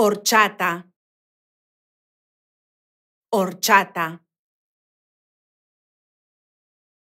horchata, horchata.